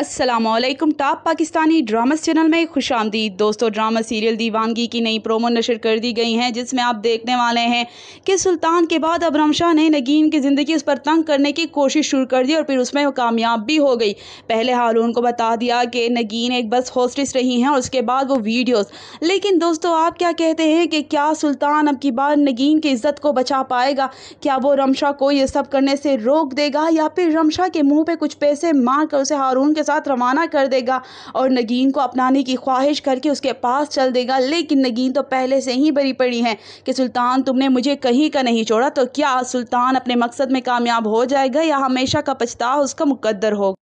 Aslam top Pakistani dramas channel में खुश आमदीद दोस्तों ड्रामा सीरियल दीवानगी की नई प्रोमो नशर कर दी गई हैं जिसमें आप देखने वाले हैं कि सुल्तान के बाद अबरम शाह ने नगीन की ज़िंदगी उस पर तंग करने की कोशिश शुरू कर दी और फिर उसमें वो कामयाब भी हो गई पहले हारून को बता दिया कि नगीन एक बस होस्टिस रही हैं और उसके बाद वो वीडियोज़ लेकिन दोस्तों आप क्या कहते हैं कि क्या सुल्तान अब की बार नगीन की इज़्ज़त को बचा पाएगा क्या वो रमशा को ये सब करने से रोक देगा या फिर रमशा के मुँह पर कुछ पैसे मार कर उसे हारून के साथ रवाना कर देगा और नगीन को अपनाने की ख्वाहिश करके उसके पास चल देगा लेकिन नगीन तो पहले से ही बरी पड़ी है कि सुल्तान तुमने मुझे कहीं का नहीं छोड़ा तो क्या सुल्तान अपने मकसद में कामयाब हो जाएगा या हमेशा का पछताव उसका मुकद्दर होगा